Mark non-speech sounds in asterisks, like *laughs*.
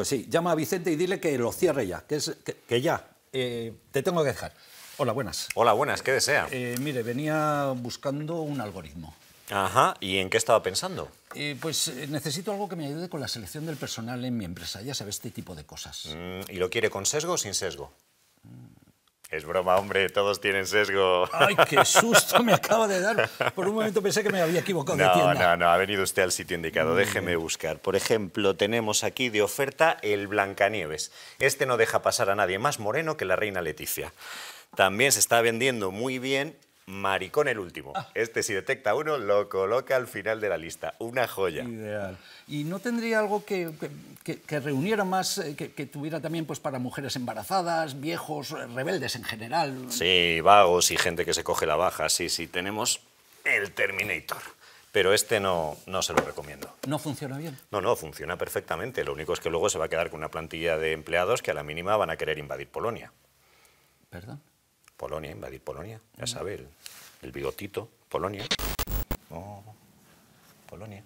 Pues sí, llama a Vicente y dile que lo cierre ya, que, es, que, ya, eh, te tengo que dejar. Hola, buenas. Hola, buenas, ¿qué desea? Eh, mire, venía buscando un algoritmo. Ajá, ¿y en qué estaba pensando? Eh, pues necesito algo que me ayude con la selección del personal en mi empresa, ya sabe este tipo de cosas. Mm, ¿Y lo quiere con sesgo o sin sesgo? Es broma, hombre, todos tienen sesgo. ¡Ay, qué *laughs* susto me acaba de dar! Por un momento pensé que me había equivocado no, de tienda. No, no, ha venido usted al sitio indicado. Déjeme buscar. Por ejemplo, tenemos aquí de oferta el Blancanieves. Este no deja pasar a nadie más moreno que la reina Leticia. También se está vendiendo muy bien Maricón el último. Ah. Este, si detecta uno, lo coloca al final de la lista. Una joya. Ideal. ¿Y no tendría algo que que, reuniera más, eh, que, tuviera también pues, para mujeres embarazadas, viejos, eh, rebeldes en general. Sí, vagos y gente que se coge la baja, sí, sí, tenemos el Terminator. Pero este no, no se lo recomiendo. ¿No funciona bien? No, no, funciona perfectamente. Lo único es que luego se va a quedar con una plantilla de empleados que a la mínima van a querer invadir Polonia. ¿Perdón? Polonia, invadir Polonia, ya sabe, el, el bigotito, Polonia. Oh, Polonia.